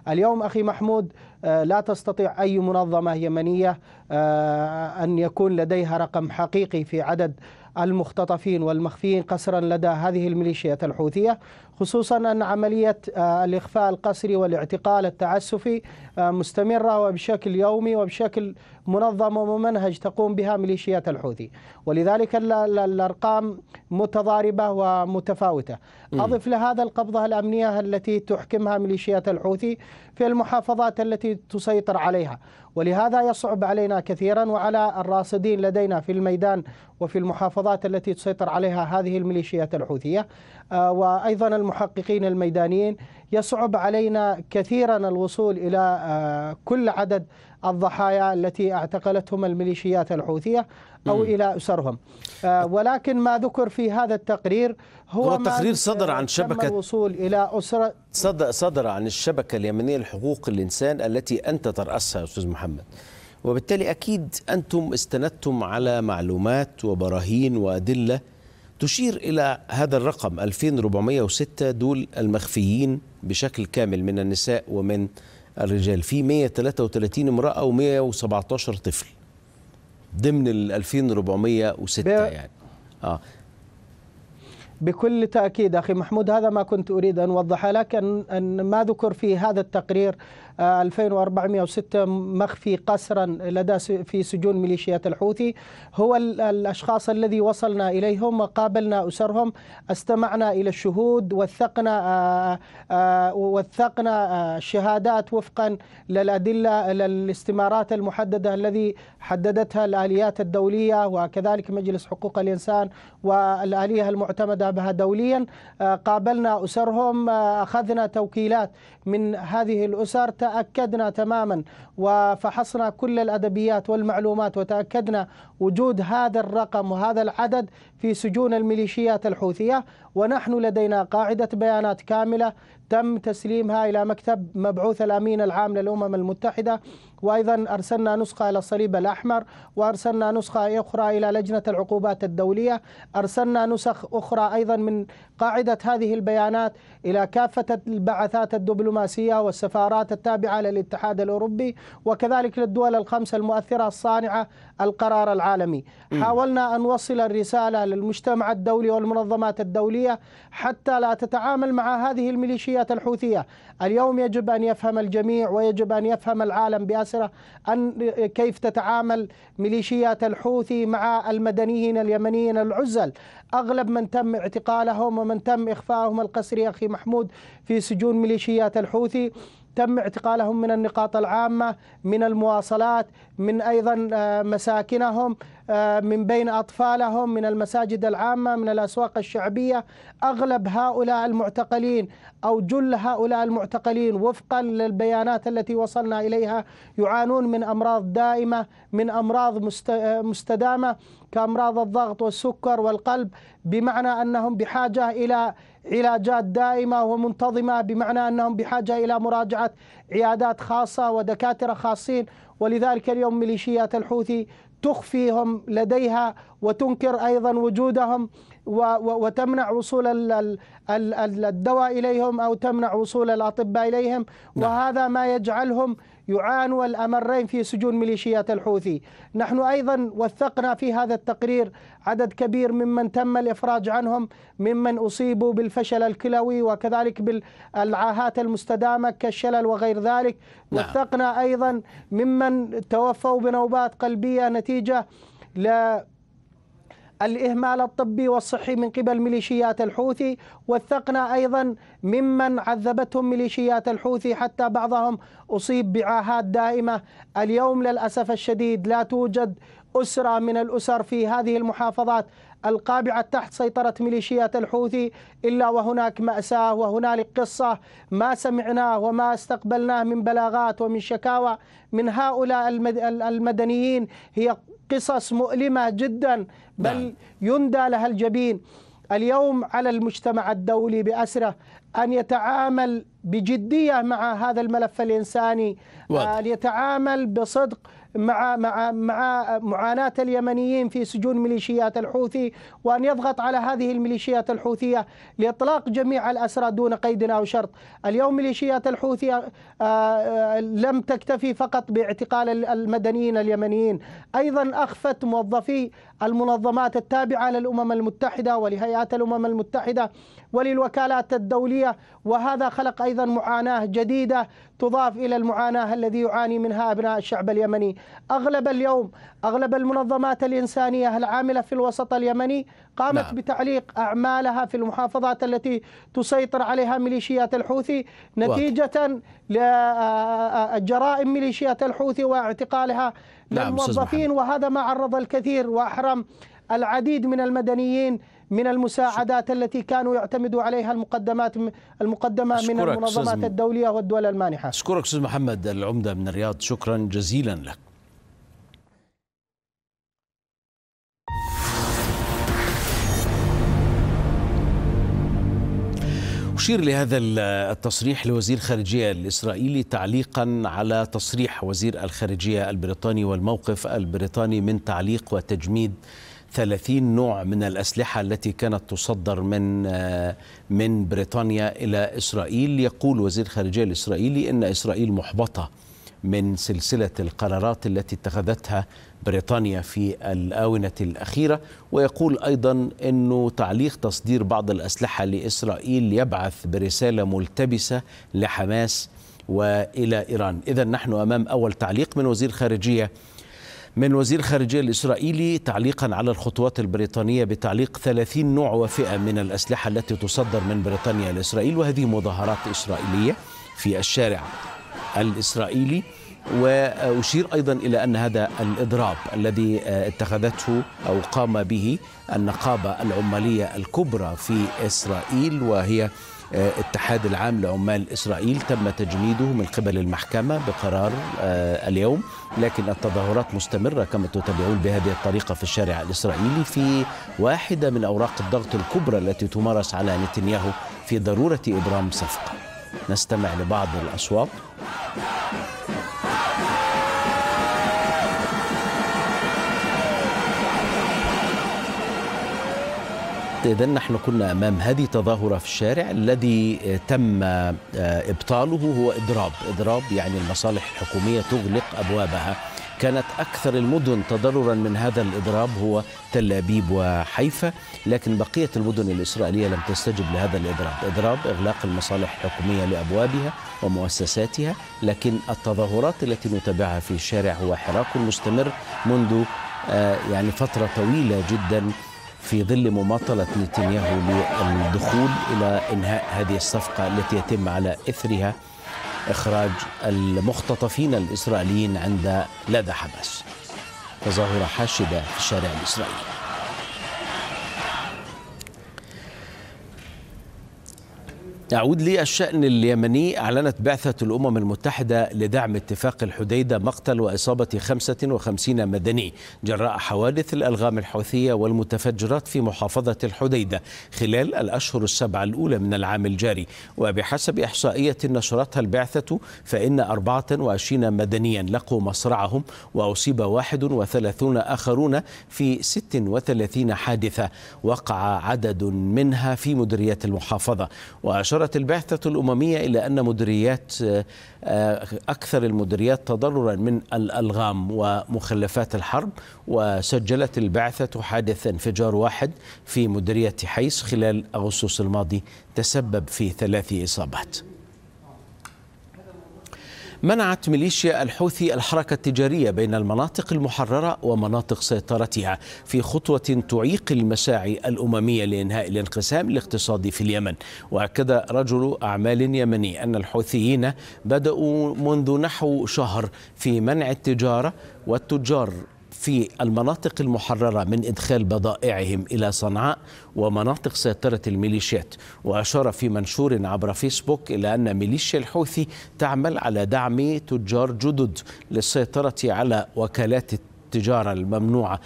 اليوم أخي محمود آه، لا تستطيع أي منظمة يمنية آه، أن يكون لديها رقم حقيقي في عدد المختطفين والمخفيين قسرا لدى هذه الميليشيات الحوثية خصوصا أن عملية آه، الإخفاء القسري والاعتقال التعسفي مستمرة وبشكل يومي وبشكل منظم وممنهج تقوم بها ميليشيات الحوثي ولذلك الأرقام متضاربة ومتفاوتة أضف لهذا القبضة الأمنية التي تحكمها ميليشيات الحوثي في المحافظات التي تسيطر عليها ولهذا يصعب علينا كثيرا وعلى الراصدين لدينا في الميدان وفي المحافظات التي تسيطر عليها هذه الميليشيات الحوثية آه، وأيضا المحققين الميدانيين يصعب علينا كثيرا الوصول إلى آه، كل عدد الضحايا التي اعتقلتهم الميليشيات الحوثية أو م. إلى أسرهم آه، ولكن ما ذكر في هذا التقرير هو, هو التقرير صدر عن شبكة الوصول إلى أسرة
صدر, صدر عن الشبكة اليمنية لحقوق الإنسان التي أنت ترأسها أستاذ محمد وبالتالي أكيد أنتم استندتم على معلومات وبراهين وأدلة تشير إلى هذا الرقم 2406 دول المخفيين بشكل كامل من النساء ومن الرجال في 133 امرأة و117 طفل ضمن ال 2406 يعني اه
بكل تأكيد أخي محمود هذا ما كنت أريد أن أوضحه لك أن ما ذكر في هذا التقرير 2406 آه، مخفي قسرا لدى في سجون ميليشيات الحوثي هو الأشخاص الذي وصلنا إليهم وقابلنا أسرهم استمعنا إلى الشهود وثقنا آه، آه، وثقنا الشهادات وفقا للأدلة للاستمارات المحددة الذي حددتها الآليات الدولية وكذلك مجلس حقوق الإنسان والآلية المعتمدة بها دوليا آه، قابلنا أسرهم آه، أخذنا توكيلات من هذه الأسر تأكدنا تماما وفحصنا كل الأدبيات والمعلومات وتأكدنا وجود هذا الرقم وهذا العدد في سجون الميليشيات الحوثية ونحن لدينا قاعدة بيانات كاملة تم تسليمها إلى مكتب مبعوث الأمين العام للأمم المتحدة وأيضا أرسلنا نسخة إلى الصليب الأحمر وأرسلنا نسخة أخرى إلى لجنة العقوبات الدولية أرسلنا نسخ أخرى أيضا من قاعدة هذه البيانات إلى كافة البعثات الدبلوماسية الدبلوماسية والسفارات التابعة للاتحاد الأوروبي وكذلك للدول الخمسة المؤثرة الصانعة القرار العالمي حاولنا أن نوصل الرسالة للمجتمع الدولي والمنظمات الدولية حتى لا تتعامل مع هذه الميليشيات الحوثية اليوم يجب أن يفهم الجميع ويجب أن يفهم العالم بأسرة أن كيف تتعامل ميليشيات الحوثي مع المدنيين اليمنيين العزل أغلب من تم اعتقالهم ومن تم إخفاءهم القسري أخي محمود في سجون ميليشيات الحوثي تم اعتقالهم من النقاط العامة من المواصلات من أيضا آه، مساكنهم آه، من بين أطفالهم من المساجد العامة من الأسواق الشعبية أغلب هؤلاء المعتقلين أو جل هؤلاء المعتقلين وفقا للبيانات التي وصلنا إليها يعانون من أمراض دائمة من أمراض مستدامة كأمراض الضغط والسكر والقلب بمعنى أنهم بحاجة إلى علاجات دائمة ومنتظمة بمعنى أنهم بحاجة إلى مراجعة عيادات خاصة ودكاترة خاصين ولذلك اليوم ميليشيات الحوثي تخفيهم لديها وتنكر ايضا وجودهم وتمنع وصول الدواء اليهم او تمنع وصول الاطباء اليهم نعم. وهذا ما يجعلهم يعانوا الأمرين في سجون ميليشيات الحوثي نحن أيضا وثقنا في هذا التقرير عدد كبير ممن تم الإفراج عنهم ممن أصيبوا بالفشل الكلوي وكذلك بالعاهات المستدامة كالشلل وغير ذلك نعم. وثقنا أيضا ممن توفوا بنوبات قلبية نتيجة لا الإهمال الطبي والصحي من قبل ميليشيات الحوثي وثقنا أيضا ممن عذبتهم ميليشيات الحوثي حتى بعضهم أصيب بعاهات دائمة اليوم للأسف الشديد لا توجد أسرة من الأسر في هذه المحافظات القابعة تحت سيطرة ميليشيات الحوثي إلا وهناك مأساة وهنالك قصة ما سمعناه وما استقبلناه من بلاغات ومن شكاوى من هؤلاء المدنيين هي قصص مؤلمة جدا بل نعم. يندى لها الجبين اليوم على المجتمع الدولي بأسره أن يتعامل بجدية مع هذا الملف الإنساني وأن أن يتعامل بصدق مع مع مع معاناه اليمنيين في سجون ميليشيات الحوثي وان يضغط على هذه الميليشيات الحوثيه لاطلاق جميع الاسرى دون قيد او شرط. اليوم ميليشيات الحوثي آه، آه، لم تكتفي فقط باعتقال المدنيين اليمنيين، ايضا اخفت موظفي المنظمات التابعة للأمم المتحدة ولهيئات الأمم المتحدة وللوكالات الدولية وهذا خلق أيضا معاناة جديدة تضاف إلى المعاناة الذي يعاني منها أبناء الشعب اليمني أغلب اليوم أغلب المنظمات الإنسانية العاملة في الوسط اليمني قامت نعم. بتعليق أعمالها في المحافظات التي تسيطر عليها ميليشيات الحوثي نتيجة لجرائم ميليشيات الحوثي واعتقالها نعم للموظفين وهذا ما عرض الكثير وأحرم العديد من المدنيين من المساعدات التي كانوا يعتمدوا عليها المقدمات المقدمه من المنظمات الدوليه والدول المانحه.
اشكرك استاذ محمد العمده من الرياض شكرا جزيلا لك. أشير لهذا التصريح لوزير الخارجية الإسرائيلي تعليقا على تصريح وزير الخارجية البريطاني والموقف البريطاني من تعليق وتجميد 30 نوع من الأسلحة التي كانت تصدر من آه، من بريطانيا إلى إسرائيل يقول وزير الخارجية الإسرائيلي إن إسرائيل محبطة من سلسله القرارات التي اتخذتها بريطانيا في الاونه الاخيره ويقول ايضا انه تعليق تصدير بعض الاسلحه لاسرائيل يبعث برساله ملتبسه لحماس والى ايران اذا نحن امام اول تعليق من وزير خارجيه من وزير الخارجية الإسرائيلي تعليقا على الخطوات البريطانية بتعليق 30 نوع وفئة من الأسلحة التي تصدر من بريطانيا لإسرائيل وهذه مظاهرات إسرائيلية في الشارع الإسرائيلي وأشير أيضا إلى أن هذا الإضراب الذي آه، اتخذته أو قام به النقابة العمالية الكبرى في إسرائيل وهي آه، اتحاد العام لعمال إسرائيل تم تجنيده من قبل المحكمة بقرار آه، اليوم لكن التظاهرات مستمرة كما تتابعون بهذه الطريقة في الشارع الإسرائيلي في واحدة من أوراق الضغط الكبرى التي تمارس على نتنياهو في ضرورة إبرام صفقة نستمع لبعض الأصوات إذا نحن كنا أمام هذه التظاهرة في الشارع الذي تم آه، إبطاله هو إضراب إضراب يعني المصالح الحكومية تغلق أبوابها كانت أكثر المدن تضررا من هذا الإضراب هو تل أبيب وحيفا لكن بقية المدن الإسرائيلية لم تستجب لهذا الإضراب إضراب إغلاق المصالح الحكومية لأبوابها ومؤسساتها لكن التظاهرات التي نتابعها في الشارع هو حراك مستمر منذ آه، يعني فترة طويلة جدا في ظل مماطلة نتنياهو للدخول إلى إنهاء هذه الصفقة التي يتم على إثرها إخراج المختطفين الإسرائيليين عند لدى حماس تظاهرة حاشدة في الشارع الإسرائيلي نعود للشأن اليمني أعلنت بعثة الأمم المتحدة لدعم اتفاق الحديدة مقتل وإصابة 55 مدني جراء حوادث الألغام الحوثية والمتفجرات في محافظة الحديدة خلال الأشهر السبعة الأولى من العام الجاري وبحسب إحصائية نشرتها البعثة فإن 24 مدنيا لقوا مصرعهم وأصيب 31 آخرون في 36 حادثة وقع عدد منها في مديرية المحافظة وأشار أشارت البعثة الأممية إلى أن مدريات آه، أكثر المدريات تضررا من الألغام ومخلفات الحرب وسجلت البعثة حادث انفجار واحد في مديرية حيس خلال أغسطس الماضي تسبب في ثلاث إصابات منعت ميليشيا الحوثي الحركة التجارية بين المناطق المحررة ومناطق سيطرتها في خطوة تعيق المساعي الأممية لإنهاء الانقسام الاقتصادي في اليمن وأكد رجل أعمال يمني أن الحوثيين بدأوا منذ نحو شهر في منع التجارة والتجار في المناطق المحررة من إدخال بضائعهم إلى صنعاء ومناطق سيطرة الميليشيات وأشار في منشور عبر فيسبوك إلى أن ميليشيا الحوثي تعمل على دعم تجار جدد للسيطرة على وكالات التجارة الممنوعة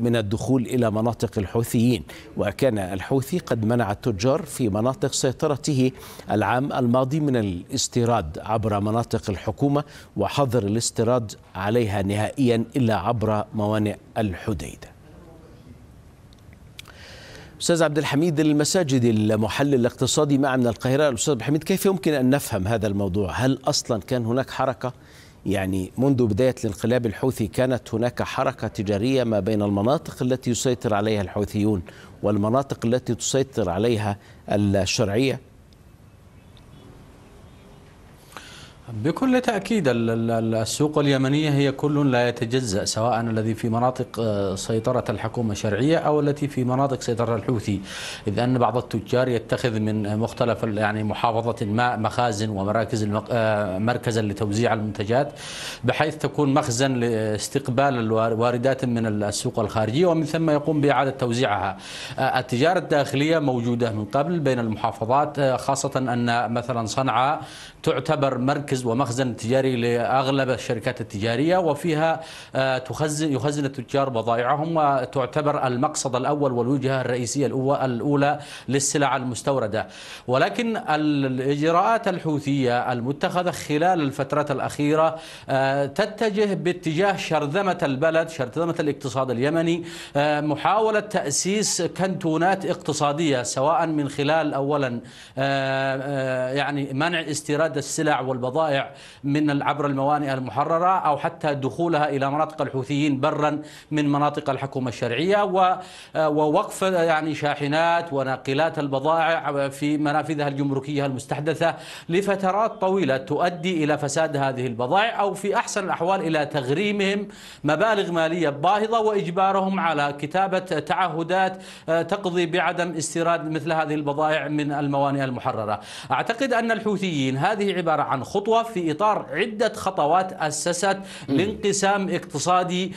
من الدخول إلى مناطق الحوثيين وكان الحوثي قد منع التجار في مناطق سيطرته العام الماضي من الاستيراد عبر مناطق الحكومة وحظر الاستيراد عليها نهائيا إلا عبر موانئ الحديدة استاذ عبد الحميد المساجد المحلل الاقتصادي معنا القاهره الاستاذ عبد الحميد كيف يمكن ان نفهم هذا الموضوع هل اصلا كان هناك حركه يعني منذ بداية الانقلاب الحوثي كانت هناك حركة تجارية ما بين المناطق التي يسيطر عليها الحوثيون والمناطق التي تسيطر عليها الشرعية
بكل تأكيد السوق اليمنية هي كل لا يتجزأ سواء الذي في مناطق آه، سيطرة الحكومة الشرعية أو التي في مناطق سيطرة الحوثي إذ أن بعض التجار يتخذ من مختلف يعني محافظة ما مخازن ومراكز المق... آه، مركزا لتوزيع المنتجات بحيث تكون مخزن لاستقبال الواردات من السوق الخارجية ومن ثم يقوم بإعادة توزيعها آه، التجارة الداخلية موجودة من قبل بين المحافظات خاصة أن مثلا صنعاء تعتبر مركز ومخزن تجاري لأغلب الشركات التجارية وفيها آه، تخزن يخزن التجار بضائعهم وتعتبر المقصد الأول والوجهة الرئيسية الأولى للسلع المستوردة ولكن الإجراءات الحوثية المتخذة خلال الفترات الأخيرة آه، تتجه باتجاه شرذمة البلد شرذمة الاقتصاد اليمني آه، محاولة تأسيس كنتونات اقتصادية سواء من خلال أولا يعني منع استيراد استيراد السلع والبضائع من عبر الموانئ المحررة أو حتى دخولها إلى مناطق الحوثيين برا من مناطق الحكومة الشرعية آه، ووقف يعني شاحنات وناقلات البضائع في منافذها الجمركية المستحدثة لفترات طويلة تؤدي إلى فساد هذه البضائع أو في أحسن الأحوال إلى تغريمهم مبالغ مالية باهظة وإجبارهم على كتابة تعهدات آه، تقضي بعدم استيراد مثل هذه البضائع من الموانئ المحررة أعتقد أن الحوثيين هذه هذه عبارة عن خطوة في إطار عدة خطوات أسست لانقسام اقتصادي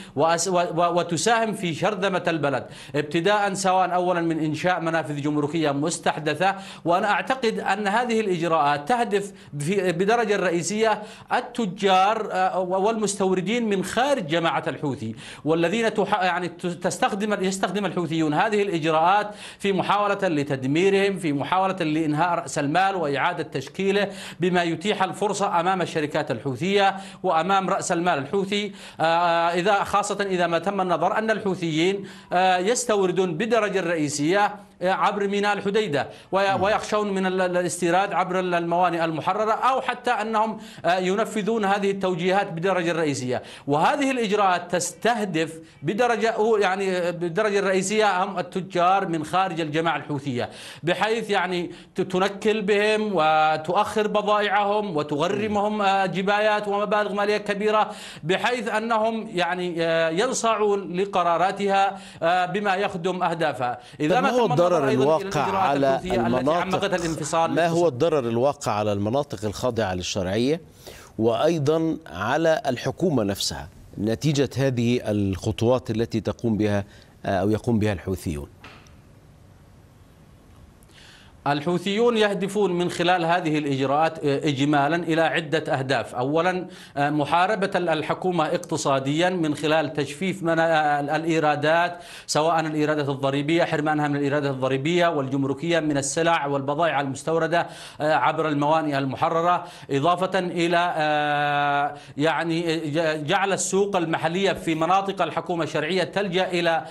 وتساهم في شرذمة البلد ابتداء سواء أولا من إنشاء منافذ جمركية مستحدثة وأنا أعتقد أن هذه الإجراءات تهدف بدرجة رئيسية التجار آه، والمستوردين من خارج جماعة الحوثي والذين يعني تستخدم يستخدم الحوثيون هذه الإجراءات في محاولة لتدميرهم في محاولة لإنهاء رأس المال وإعادة تشكيله بما بما يتيح الفرصة أمام الشركات الحوثية وأمام رأس المال الحوثي آه، إذا خاصة إذا ما تم النظر أن الحوثيين آه، يستوردون بدرجة رئيسية عبر ميناء الحديده نعم. ويخشون من الاستيراد عبر الموانئ المحرره او حتى انهم آه، ينفذون هذه التوجيهات بالدرجه الرئيسيه، وهذه الاجراءات تستهدف بدرجه يعني بالدرجه الرئيسيه هم التجار من خارج الجماعه الحوثيه، بحيث يعني تنكل بهم وتؤخر بضائعهم وتغرمهم آه، جبايات ومبالغ ماليه كبيره بحيث انهم يعني آه، ينصعون لقراراتها بما يخدم اهدافها، اذا ما الضرر الواقع على
المناطق ما هو الضرر الواقع على المناطق الخاضعة للشرعية وأيضا على الحكومة نفسها نتيجة هذه الخطوات التي تقوم بها أو يقوم بها الحوثيون
الحوثيون يهدفون من خلال هذه الإجراءات آه، إجمالا إلى عدة أهداف أولا آه، محاربة الحكومة اقتصاديا من خلال تجفيف من آه، الإيرادات سواء الإيرادات الضريبية حرمانها من الإيرادات الضريبية والجمركية من السلع والبضائع المستوردة عبر الموانئ المحررة إضافة إلى يعني جعل السوق المحلية في مناطق الحكومة الشرعية تلجأ إلى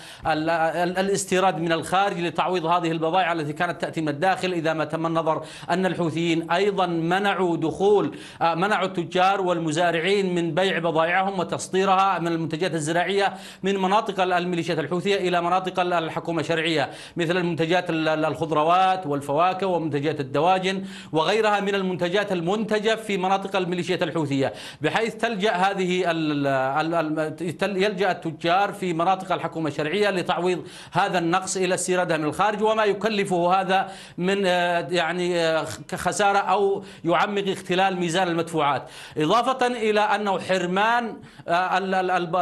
الاستيراد من الخارج لتعويض هذه البضائع التي كانت تأتي من الداخل الداخل إذا ما تم النظر أن الحوثيين أيضا منعوا دخول آه، منعوا التجار والمزارعين من بيع بضائعهم وتصديرها من المنتجات الزراعية من مناطق الميليشيات الحوثية إلى مناطق الحكومة الشرعية مثل المنتجات الخضروات والفواكه ومنتجات الدواجن وغيرها من المنتجات المنتجة في مناطق الميليشيات الحوثية بحيث تلجأ هذه يلجأ التجار في مناطق الحكومة الشرعية لتعويض هذا النقص إلى استيرادها من الخارج وما يكلفه هذا من من آه، يعني آه، خسارة أو يعمق اختلال ميزان المدفوعات إضافة إلى أنه حرمان آه،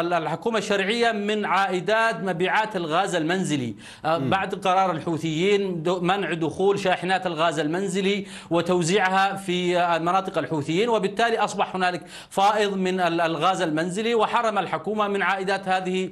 الحكومة الشرعية من عائدات مبيعات الغاز المنزلي بعد قرار الحوثيين منع دخول شاحنات الغاز المنزلي وتوزيعها في مناطق الحوثيين وبالتالي أصبح هنالك فائض من الغاز المنزلي وحرم الحكومة من عائدات هذه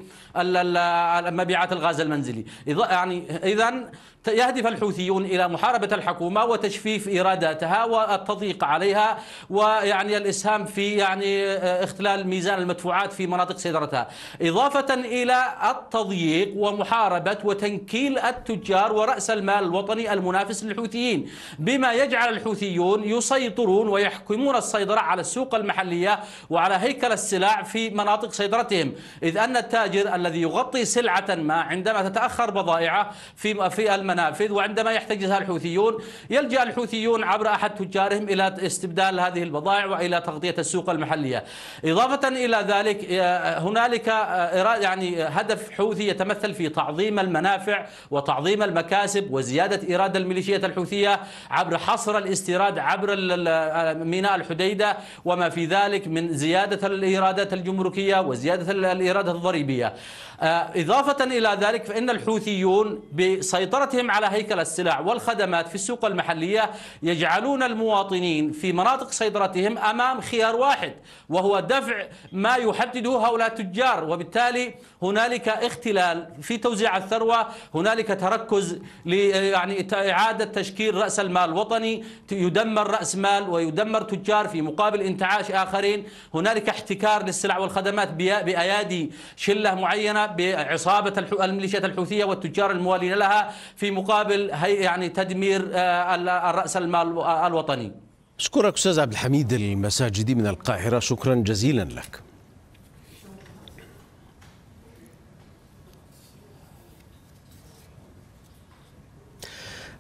مبيعات الغاز المنزلي يعني إذا يهدف الحوثيون إلى محاربة الحكومة وتجفيف ايراداتها والتضييق عليها ويعني الإسهام في يعني آه، اختلال ميزان المدفوعات في مناطق سيطرتها إضافة إلى التضييق ومحاربة وتنكيل التجار ورأس المال الوطني المنافس للحوثيين بما يجعل الحوثيون يسيطرون ويحكمون السيطرة على السوق المحلية وعلى هيكل السلع في مناطق سيطرتهم إذ أن التاجر الذي يغطي سلعة ما عندما تتأخر بضائعه في في المنافذ وعندما يحتجزها الحوثيون يلجأ الحوثيون عبر أحد تجارهم إلى استبدال هذه البضائع وإلى تغطية السوق المحلية إضافة إلى ذلك آه، هنالك آه، يعني هدف حوثي يتمثل في تعظيم المنافع وتعظيم المكاسب وزيادة إيراد الميليشيات الحوثية عبر حصر الاستيراد عبر آه، ميناء الحديدة وما في ذلك من زيادة الإيرادات الجمركية وزيادة الإيرادات الضريبية آه، إضافة إلى ذلك فإن الحوثيون بسيطرتهم على هيكل السلع والخدمات في السوق المحلية يجعلون المواطنين في مناطق سيطرتهم أمام خيار واحد وهو دفع ما يحدده هؤلاء التجار وبالتالي هنالك اختلال في توزيع الثروة هنالك تركز يعني إعادة تشكيل رأس المال الوطني يدمر رأس مال ويدمر تجار في مقابل انتعاش آخرين هنالك احتكار للسلع والخدمات بأيادي شلة معينة بعصابة الميليشيات الحوثية والتجار الموالين لها في مقابل يعني تدمير آه، راس المال آه، الوطني أشكرك
أستاذ عبد الحميد المساجدي من القاهرة شكرا جزيلا لك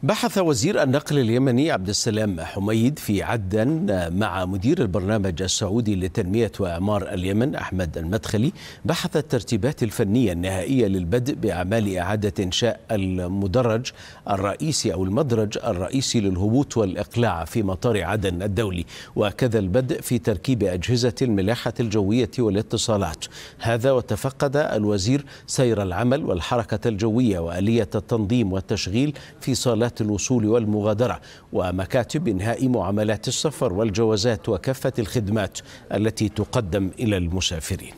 بحث وزير النقل اليمني عبد السلام حميد في عدن مع مدير البرنامج السعودي لتنمية وإعمار اليمن أحمد المدخلي بحث الترتيبات الفنية النهائية للبدء بأعمال إعادة إنشاء المدرج الرئيسي أو المدرج الرئيسي للهبوط والإقلاع في مطار عدن الدولي وكذا البدء في تركيب أجهزة الملاحة الجوية والاتصالات هذا وتفقد الوزير سير العمل والحركة الجوية وآلية التنظيم والتشغيل في صالات خدمات الوصول والمغادرة ومكاتب إنهاء معاملات السفر والجوازات وكافة الخدمات التي تقدم إلى المسافرين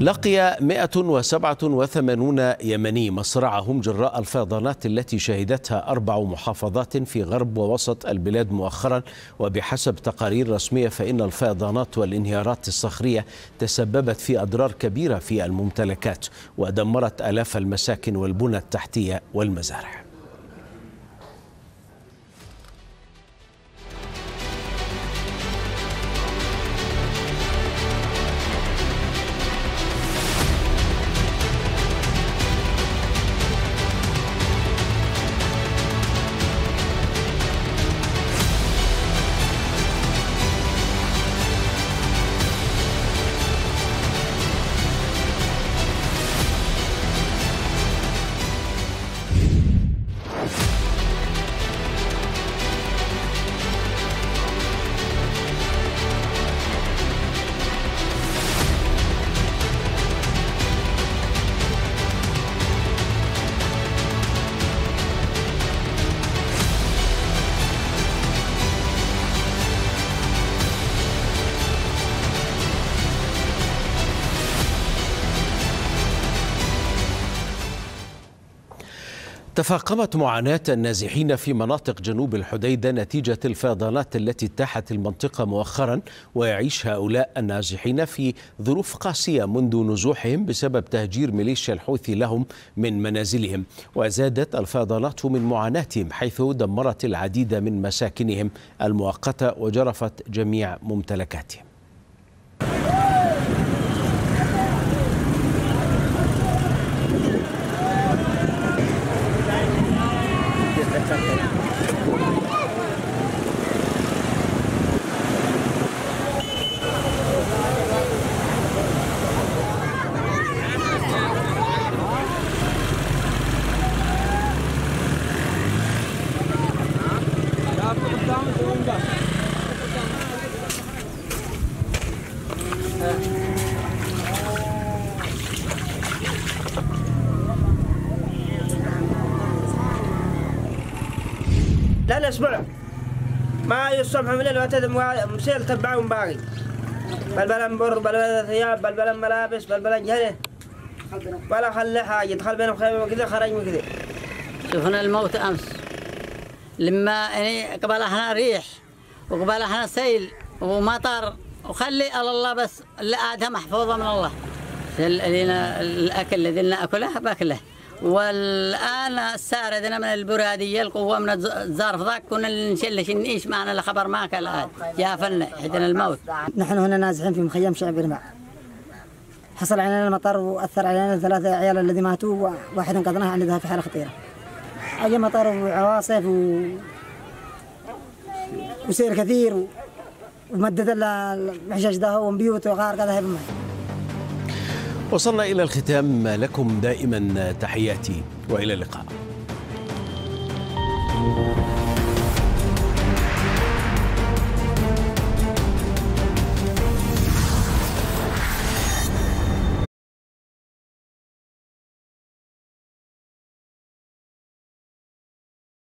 لقي 187 يمني مصرعهم جراء الفيضانات التي شهدتها أربع محافظات في غرب ووسط البلاد مؤخرا وبحسب تقارير رسمية فإن الفيضانات والانهيارات الصخرية تسببت في أضرار كبيرة في الممتلكات ودمرت آلاف المساكن والبنى التحتية والمزارع تفاقمت معاناة النازحين في مناطق جنوب الحديدة نتيجة الفيضانات التي اتاحت المنطقة مؤخرا ويعيش هؤلاء النازحين في ظروف قاسية منذ نزوحهم بسبب تهجير ميليشيا الحوثي لهم من منازلهم وزادت الفيضانات من معاناتهم حيث دمرت العديد من مساكنهم المؤقتة وجرفت جميع ممتلكاتهم
صبح وليل واعتاد مسيل تبعهم باقي بلبلان بر بلبلان ثياب بلبلان
ملابس بلبلان جهله ولا خلى حاجة دخل بينهم خيمة وكذا خرج من كذا
شفنا الموت أمس لما يعني قبل احنا ريح وقبل احنا سيل ومطر وخلي على الله بس اللي قاعدة محفوظة من الله لنا الأكل الذي نأكله بأكله والان استاردنا من البراديه القوه من الظرف ذاك كنا نشلش نعيش معنا الخبر معك الان جافلنا عندنا الموت نحن هنا نازحين في مخيم شعب رمع حصل علينا المطر واثر علينا ثلاثه عيال الذي ماتوا وواحد انقذناه عندها في حاله خطيره اجى مطر وعواصف و... وسير كثير ومدد الحجاج ده غارقة ذهب هذا
وصلنا إلى الختام لكم دائما تحياتي وإلى اللقاء thank you